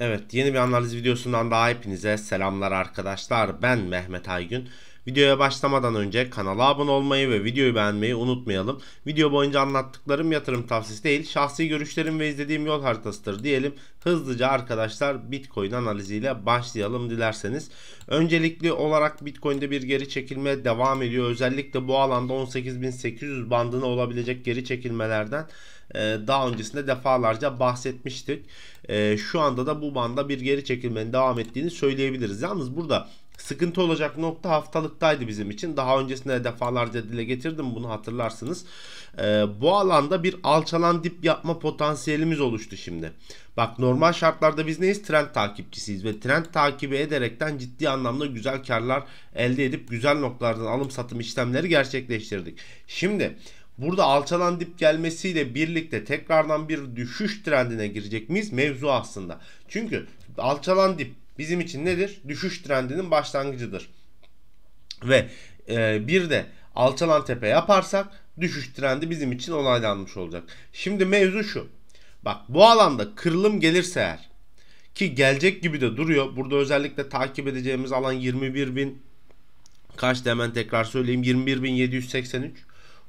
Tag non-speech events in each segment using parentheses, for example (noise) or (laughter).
Evet yeni bir analiz videosundan daha hepinize selamlar arkadaşlar. Ben Mehmet Aygün. Videoya başlamadan önce kanala abone olmayı ve videoyu beğenmeyi unutmayalım. Video boyunca anlattıklarım yatırım tavsiyesi değil, şahsi görüşlerim ve izlediğim yol haritasıdır diyelim. Hızlıca arkadaşlar Bitcoin analiziyle başlayalım dilerseniz. Öncelikli olarak Bitcoin'de bir geri çekilme devam ediyor. Özellikle bu alanda 18.800 bandına olabilecek geri çekilmelerden ee, daha öncesinde defalarca bahsetmiştik. Ee, şu anda da bu banda bir geri çekilmenin devam ettiğini söyleyebiliriz. Yalnız burada sıkıntı olacak nokta haftalıktaydı bizim için. Daha öncesinde defalarca dile getirdim bunu hatırlarsınız. Ee, bu alanda bir alçalan dip yapma potansiyelimiz oluştu şimdi. Bak normal şartlarda biz neyiz? Trend takipçisiyiz ve trend takibi ederekten ciddi anlamda güzel karlar elde edip güzel noktalardan alım satım işlemleri gerçekleştirdik. Şimdi Burada alçalan dip gelmesiyle birlikte tekrardan bir düşüş trendine girecek miyiz? Mevzu aslında. Çünkü alçalan dip bizim için nedir? Düşüş trendinin başlangıcıdır. Ve e, bir de alçalan tepe yaparsak düşüş trendi bizim için onaylanmış olacak. Şimdi mevzu şu. Bak bu alanda kırılım gelirse eğer ki gelecek gibi de duruyor. Burada özellikle takip edeceğimiz alan 21 bin kaç demen tekrar söyleyeyim 21.783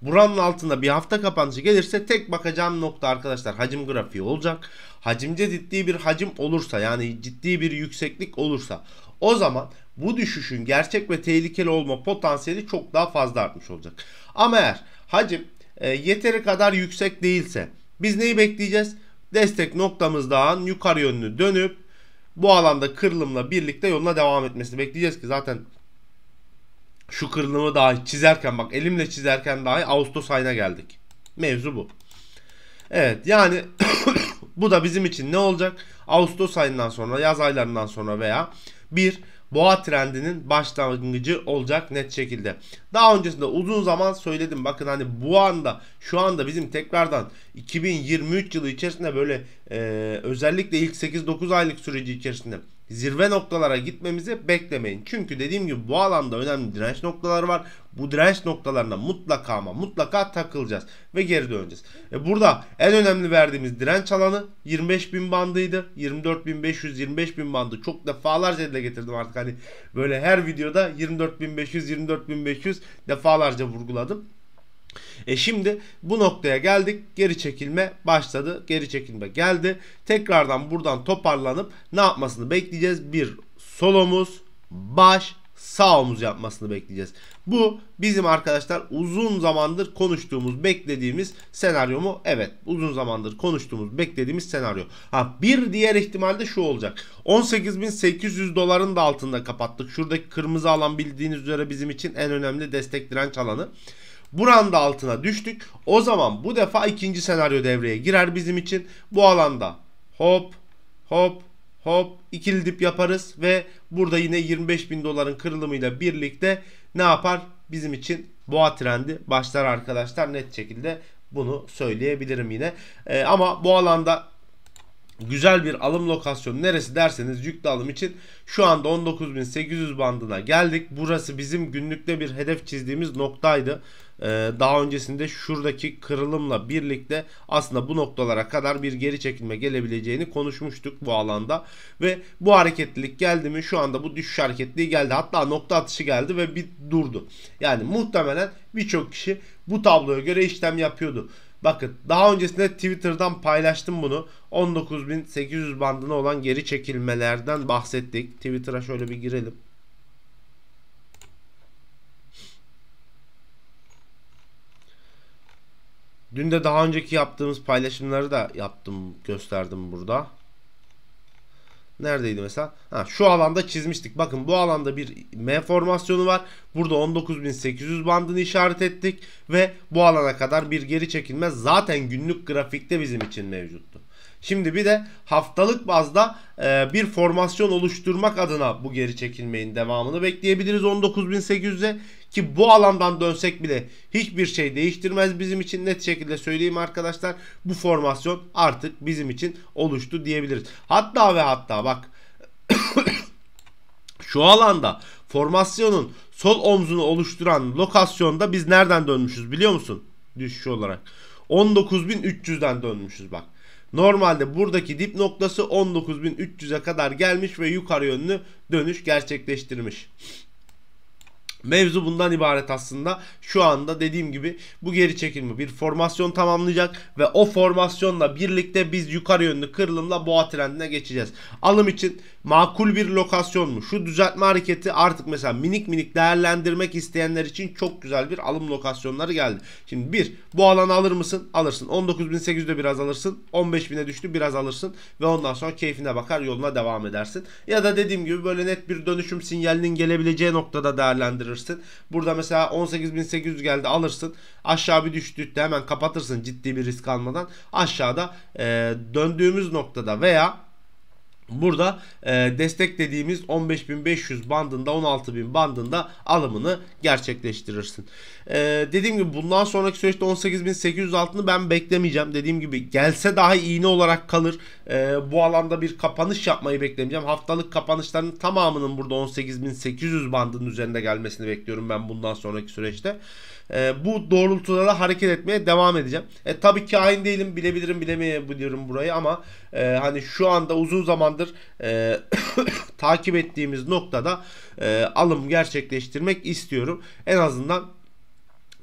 Buranın altında bir hafta kapanışı gelirse tek bakacağım nokta arkadaşlar hacim grafiği olacak. hacimce ciddi bir hacim olursa yani ciddi bir yükseklik olursa o zaman bu düşüşün gerçek ve tehlikeli olma potansiyeli çok daha fazla artmış olacak. Ama eğer hacim e, yeteri kadar yüksek değilse biz neyi bekleyeceğiz? Destek noktamızdan yukarı yönlü dönüp bu alanda kırılımla birlikte yoluna devam etmesini bekleyeceğiz ki zaten şu kırılımı dahi çizerken bak elimle çizerken dahi Ağustos ayına geldik. Mevzu bu. Evet yani (coughs) bu da bizim için ne olacak? Ağustos ayından sonra yaz aylarından sonra veya bir boğa trendinin başlangıcı olacak net şekilde. Daha öncesinde uzun zaman söyledim. Bakın hani bu anda şu anda bizim tekrardan 2023 yılı içerisinde böyle e, özellikle ilk 8-9 aylık süreci içerisinde zirve noktalara gitmemizi beklemeyin. Çünkü dediğim gibi bu alanda önemli direnç noktaları var. Bu direnç noktalarına mutlaka ama mutlaka takılacağız ve geri döneceğiz. E burada en önemli verdiğimiz direnç alanı 25.000 bandıydı. 24.500 25.000 bandı çok defalarca dile getirdim artık hani böyle her videoda 24.500 24.500 defalarca vurguladım. E şimdi bu noktaya geldik. Geri çekilme başladı. Geri çekilme geldi. Tekrardan buradan toparlanıp ne yapmasını bekleyeceğiz? Bir solomuz baş sağ omuz yapmasını bekleyeceğiz. Bu bizim arkadaşlar uzun zamandır konuştuğumuz, beklediğimiz senaryo mu? Evet. Uzun zamandır konuştuğumuz, beklediğimiz senaryo. Ha bir diğer ihtimal de şu olacak. 18.800 doların da altında kapattık. Şuradaki kırmızı alan bildiğiniz üzere bizim için en önemli destek direnç alanı. Buranın da altına düştük. O zaman bu defa ikinci senaryo devreye girer bizim için. Bu alanda hop hop hop ikili dip yaparız ve burada yine 25 bin doların kırılımıyla birlikte ne yapar? Bizim için boğa trendi başlar arkadaşlar. Net şekilde bunu söyleyebilirim yine. Ee, ama bu alanda güzel bir alım lokasyonu neresi derseniz yüklü alım için şu anda 19.800 bandına geldik. Burası bizim günlükte bir hedef çizdiğimiz noktaydı. Ee, daha öncesinde şuradaki kırılımla birlikte aslında bu noktalara kadar bir geri çekilme gelebileceğini konuşmuştuk bu alanda ve bu hareketlilik geldi mi şu anda bu düşüş hareketliği geldi hatta nokta atışı geldi ve bir durdu. Yani muhtemelen birçok kişi bu tabloya göre işlem yapıyordu. Bakın daha öncesinde Twitter'dan paylaştım bunu. 19.800 bandına olan geri çekilmelerden bahsettik. Twitter'a şöyle bir girelim. Dün de daha önceki yaptığımız paylaşımları da yaptım, gösterdim burada. Neredeydi mesela? Ha, şu alanda çizmiştik. Bakın bu alanda bir M formasyonu var. Burada 19800 bandını işaret ettik ve bu alana kadar bir geri çekilme zaten günlük grafikte bizim için mevcuttu. Şimdi bir de haftalık bazda e, bir formasyon oluşturmak adına bu geri çekilmeyin devamını bekleyebiliriz 19.800'e. Ki bu alandan dönsek bile hiçbir şey değiştirmez bizim için net şekilde söyleyeyim arkadaşlar. Bu formasyon artık bizim için oluştu diyebiliriz. Hatta ve hatta bak (coughs) şu alanda formasyonun sol omzunu oluşturan lokasyonda biz nereden dönmüşüz biliyor musun? Düşüş olarak. 19.300'den dönmüşüz bak. Normalde buradaki dip noktası 19.300'e kadar gelmiş ve yukarı yönlü dönüş gerçekleştirmiş. Mevzu bundan ibaret aslında. Şu anda dediğim gibi bu geri çekilme bir formasyon tamamlayacak ve o formasyonla birlikte biz yukarı yönlü kırılımla boğa trendine geçeceğiz. Alım için makul bir lokasyon mu? Şu düzeltme hareketi artık mesela minik minik değerlendirmek isteyenler için çok güzel bir alım lokasyonları geldi. Şimdi bir bu alanı alır mısın? Alırsın. 19.800'de biraz alırsın. 15.000'e düştü biraz alırsın ve ondan sonra keyfine bakar yoluna devam edersin. Ya da dediğim gibi böyle net bir dönüşüm sinyalinin gelebileceği noktada değerlendirir değerlendirirsin. Burada mesela 18.800 geldi alırsın. Aşağı bir düştü hemen kapatırsın ciddi bir risk almadan. Aşağıda e, döndüğümüz noktada veya Burada e, destek dediğimiz 15.500 bandında 16.000 bandında alımını gerçekleştirirsin. E, dediğim gibi bundan sonraki süreçte 18.800 altını ben beklemeyeceğim. Dediğim gibi gelse dahi iğne olarak kalır. E, bu alanda bir kapanış yapmayı beklemeyeceğim. Haftalık kapanışların tamamının burada 18.800 bandının üzerinde gelmesini bekliyorum ben bundan sonraki süreçte. E, bu doğrultuda da hareket etmeye devam edeceğim. E, tabii ki aynı değilim bilebilirim bilemeyebilirim burayı ama e, hani şu anda uzun zamandır vardır. E, (coughs) takip ettiğimiz noktada e, alım gerçekleştirmek istiyorum. En azından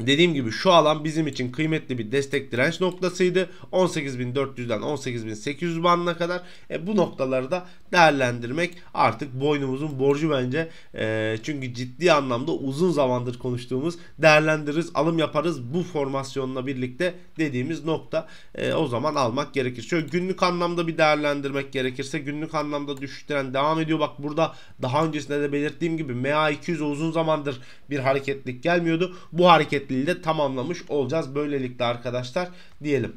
Dediğim gibi şu alan bizim için kıymetli bir destek direnç noktasıydı. 18.400'den 18.800 bandına kadar e, bu noktaları da değerlendirmek artık boynumuzun borcu bence. E, çünkü ciddi anlamda uzun zamandır konuştuğumuz değerlendiririz, alım yaparız bu formasyonla birlikte dediğimiz nokta. E, o zaman almak gerekir. Şöyle günlük anlamda bir değerlendirmek gerekirse günlük anlamda düşüş trend devam ediyor. Bak burada daha öncesinde de belirttiğim gibi MA200 uzun zamandır bir hareketlik gelmiyordu. Bu hareket şekilde de tamamlamış olacağız. Böylelikle arkadaşlar diyelim.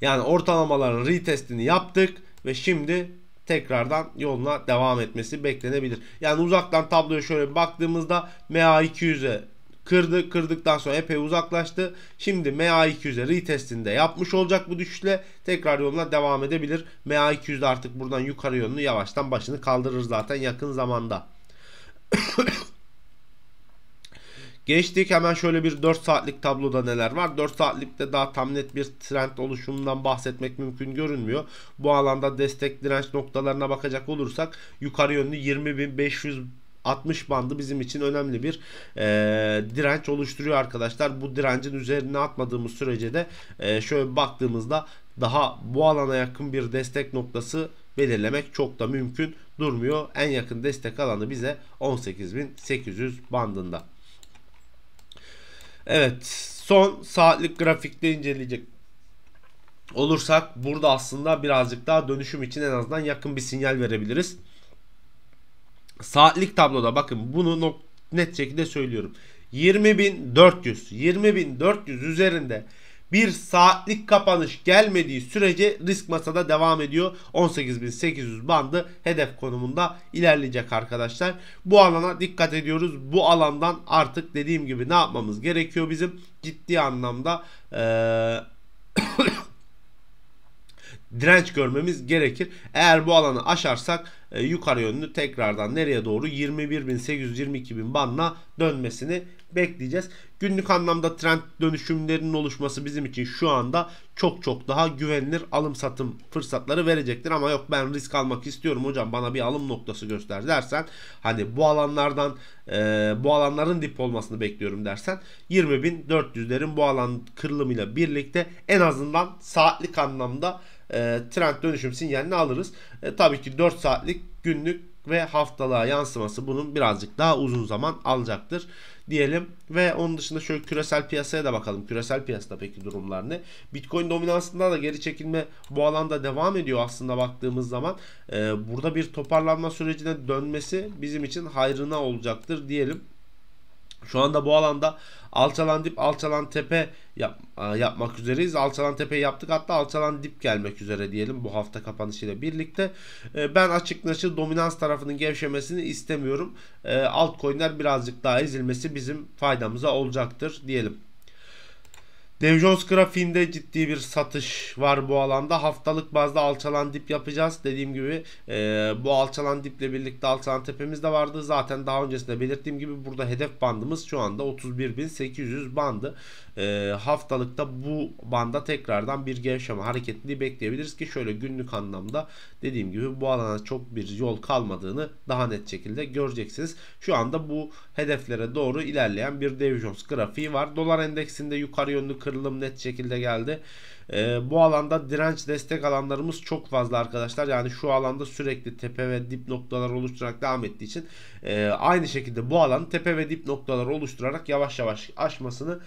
Yani ortalamaların retestini yaptık ve şimdi tekrardan yoluna devam etmesi beklenebilir. Yani uzaktan tabloya şöyle baktığımızda MA200'e kırdı. Kırdıktan sonra epey uzaklaştı. Şimdi MA200'e retestinde yapmış olacak bu düşüşle. Tekrar yoluna devam edebilir. MA200'de artık buradan yukarı yönlü yavaştan başını kaldırır zaten yakın zamanda. (coughs) Geçtik hemen şöyle bir 4 saatlik tabloda neler var. 4 saatlikte daha tam net bir trend oluşumundan bahsetmek mümkün görünmüyor. Bu alanda destek direnç noktalarına bakacak olursak yukarı yönlü 20.560 bandı bizim için önemli bir e, direnç oluşturuyor arkadaşlar. Bu direncin üzerine atmadığımız sürece de e, şöyle baktığımızda daha bu alana yakın bir destek noktası belirlemek çok da mümkün durmuyor. En yakın destek alanı bize 18.800 bandında. Evet son saatlik grafikte inceleyecek olursak burada aslında birazcık daha dönüşüm için en azından yakın bir sinyal verebiliriz. Saatlik tabloda bakın bunu net şekilde söylüyorum. 20.400 20.400 üzerinde bir saatlik kapanış gelmediği sürece risk masada devam ediyor. 18.800 bandı hedef konumunda ilerleyecek arkadaşlar. Bu alana dikkat ediyoruz. Bu alandan artık dediğim gibi ne yapmamız gerekiyor bizim? Ciddi anlamda ee, (coughs) direnç görmemiz gerekir. Eğer bu alanı aşarsak e, yukarı yönlü tekrardan nereye doğru 21.800-22.000 banla dönmesini bekleyeceğiz. Günlük anlamda trend dönüşümlerinin oluşması bizim için şu anda çok çok daha güvenilir alım satım fırsatları verecektir. Ama yok ben risk almak istiyorum hocam bana bir alım noktası göster dersen hani bu alanlardan e, bu alanların dip olmasını bekliyorum dersen 20.400'lerin bu alan kırılımıyla birlikte en azından saatlik anlamda e, trend dönüşüm sinyalini alırız. E, tabii ki 4 saatlik günlük ve haftalığa yansıması bunun birazcık daha uzun zaman alacaktır diyelim. Ve onun dışında şöyle küresel piyasaya da bakalım. Küresel piyasada peki durumlar ne? Bitcoin dominansında da geri çekilme bu alanda devam ediyor aslında baktığımız zaman. Ee, burada bir toparlanma sürecine dönmesi bizim için hayrına olacaktır diyelim. Şu anda bu alanda alçalan dip alçalan tepe yap, e, yapmak üzereyiz. Alçalan tepe yaptık hatta alçalan dip gelmek üzere diyelim bu hafta kapanışıyla birlikte. E, ben açıkçası dominans tarafının gevşemesini istemiyorum. E, altcoin'ler birazcık daha ezilmesi bizim faydamıza olacaktır diyelim. Dev Jones grafiğinde ciddi bir satış var bu alanda. Haftalık bazda alçalan dip yapacağız. Dediğim gibi e, bu alçalan diple birlikte alçalan tepemiz de vardı. Zaten daha öncesinde belirttiğim gibi burada hedef bandımız şu anda 31.800 bandı. Ee, haftalıkta bu banda tekrardan bir gevşeme hareketini bekleyebiliriz ki şöyle günlük anlamda dediğim gibi bu alana çok bir yol kalmadığını daha net şekilde göreceksiniz. Şu anda bu hedeflere doğru ilerleyen bir Dow Jones grafiği var. Dolar endeksinde yukarı yönlü kırılım net şekilde geldi. E, bu alanda direnç destek alanlarımız çok fazla arkadaşlar. Yani şu alanda sürekli tepe ve dip noktalar oluşturarak devam ettiği için e, aynı şekilde bu alan tepe ve dip noktalar oluşturarak yavaş yavaş aşmasını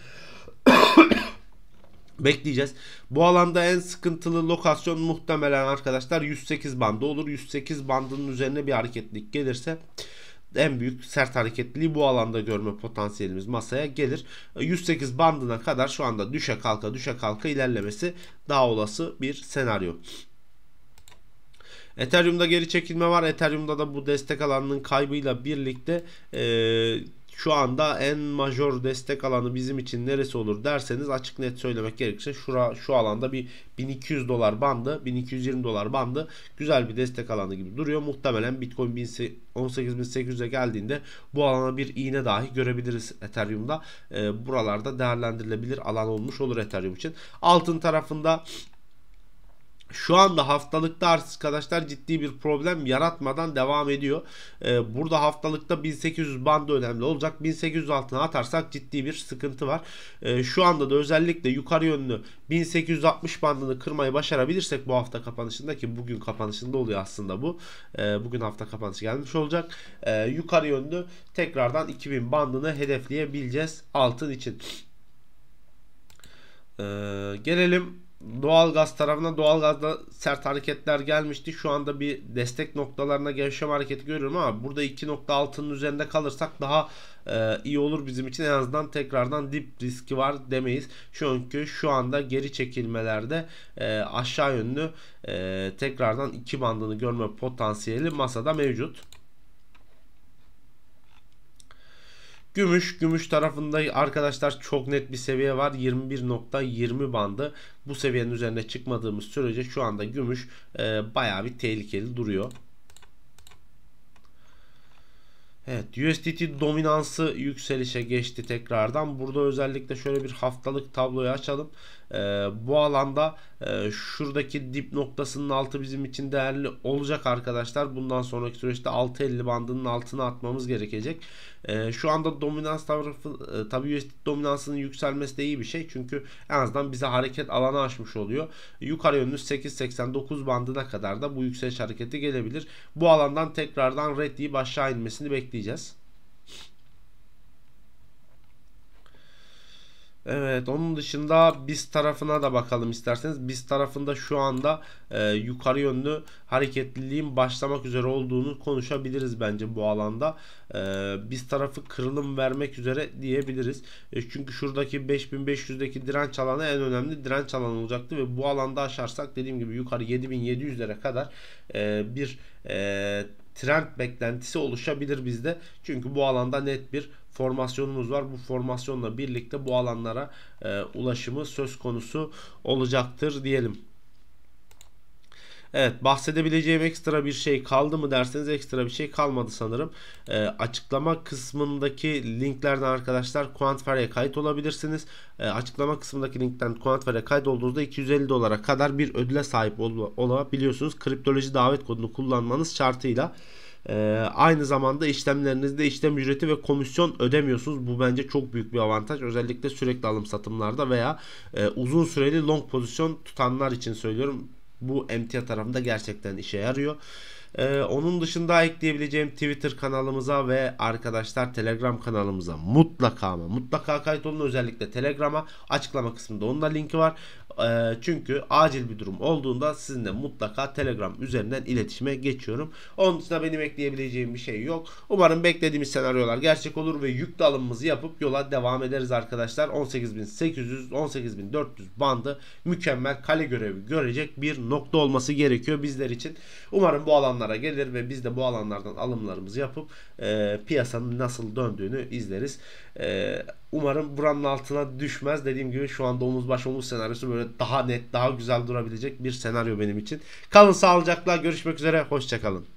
(coughs) bekleyeceğiz. Bu alanda en sıkıntılı lokasyon muhtemelen arkadaşlar 108 bandı olur. 108 bandının üzerine bir hareketlilik gelirse en büyük sert hareketliliği bu alanda görme potansiyelimiz masaya gelir. 108 bandına kadar şu anda düşe kalka düşe kalka ilerlemesi daha olası bir senaryo. Ethereum'da geri çekilme var. Ethereum'da da bu destek alanının kaybıyla birlikte ee, şu anda en majör destek alanı bizim için neresi olur derseniz açık net söylemek gerekirse şura, şu alanda bir 1200 dolar bandı 1220 dolar bandı güzel bir destek alanı gibi duruyor. Muhtemelen Bitcoin 18800'e geldiğinde bu alana bir iğne dahi görebiliriz Ethereum'da. E, buralarda değerlendirilebilir alan olmuş olur Ethereum için. Altın tarafında şu anda haftalıkta arkadaşlar ciddi bir problem yaratmadan devam ediyor. Ee, burada haftalıkta 1800 bandı önemli olacak. 1800 altına atarsak ciddi bir sıkıntı var. Ee, şu anda da özellikle yukarı yönlü 1860 bandını kırmayı başarabilirsek bu hafta kapanışında ki bugün kapanışında oluyor aslında bu. Ee, bugün hafta kapanışı gelmiş olacak. Ee, yukarı yönlü tekrardan 2000 bandını hedefleyebileceğiz altın için. Ee, gelelim doğalgaz tarafına doğalgazda sert hareketler gelmişti. Şu anda bir destek noktalarına gevşeme hareketi görüyorum ama burada 2.6'nın üzerinde kalırsak daha e, iyi olur bizim için. En azından tekrardan dip riski var demeyiz. Çünkü şu anda geri çekilmelerde e, aşağı yönlü e, tekrardan 2 bandını görme potansiyeli masada mevcut. Gümüş, gümüş tarafında arkadaşlar çok net bir seviye var. 21.20 bandı. Bu seviyenin üzerine çıkmadığımız sürece şu anda gümüş e, bayağı bir tehlikeli duruyor. Evet USDT dominansı yükselişe geçti tekrardan. Burada özellikle şöyle bir haftalık tabloyu açalım e, bu alanda e, şuradaki dip noktasının altı bizim için değerli olacak arkadaşlar. Bundan sonraki süreçte 6.50 bandının altına atmamız gerekecek. E, şu anda dominans tarafı e, tabi USD dominansının yükselmesi de iyi bir şey. Çünkü en azından bize hareket alanı açmış oluyor. Yukarı yönlü 8.89 bandına kadar da bu yükseliş hareketi gelebilir. Bu alandan tekrardan red deyip aşağı inmesini bekleyeceğiz. Evet onun dışında biz tarafına da bakalım isterseniz. Biz tarafında şu anda e, yukarı yönlü hareketliliğin başlamak üzere olduğunu konuşabiliriz bence bu alanda. E, biz tarafı kırılım vermek üzere diyebiliriz. E, çünkü şuradaki 5500'deki direnç alanı en önemli direnç alanı olacaktı. Ve bu alanda aşarsak dediğim gibi yukarı 7700'lere kadar e, bir e, trend beklentisi oluşabilir bizde. Çünkü bu alanda net bir formasyonumuz var. Bu formasyonla birlikte bu alanlara e, ulaşımı söz konusu olacaktır diyelim. Evet bahsedebileceğim ekstra bir şey kaldı mı derseniz ekstra bir şey kalmadı sanırım. E, açıklama kısmındaki linklerden arkadaşlar Quantifer'e kayıt olabilirsiniz. E, açıklama kısmındaki linkten Quantifer'e kayıt olduğunuzda 250 dolara kadar bir ödüle sahip ol olabiliyorsunuz. Kriptoloji davet kodunu kullanmanız şartıyla. Ee, aynı zamanda işlemlerinizde işlem ücreti ve komisyon ödemiyorsunuz. Bu bence çok büyük bir avantaj. Özellikle sürekli alım satımlarda veya e, uzun süreli long pozisyon tutanlar için söylüyorum. Bu emtia tarafında gerçekten işe yarıyor. Ee, onun dışında ekleyebileceğim Twitter kanalımıza ve arkadaşlar Telegram kanalımıza mutlaka ama mutlaka kayıt olun özellikle Telegram'a açıklama kısmında onun da linki var. Ee, çünkü acil bir durum olduğunda sizinle mutlaka Telegram üzerinden iletişime geçiyorum. Onun dışında benim ekleyebileceğim bir şey yok. Umarım beklediğimiz senaryolar gerçek olur ve yük alımımızı yapıp yola devam ederiz arkadaşlar. 18.800 18.400 bandı mükemmel kale görevi görecek bir nokta olması gerekiyor bizler için. Umarım bu alanda alanlara gelir ve biz de bu alanlardan alımlarımızı yapıp e, piyasanın nasıl döndüğünü izleriz. E, umarım buranın altına düşmez. Dediğim gibi şu anda omuz baş omuz senaryosu böyle daha net, daha güzel durabilecek bir senaryo benim için. Kalın sağlıcakla görüşmek üzere. Hoşçakalın.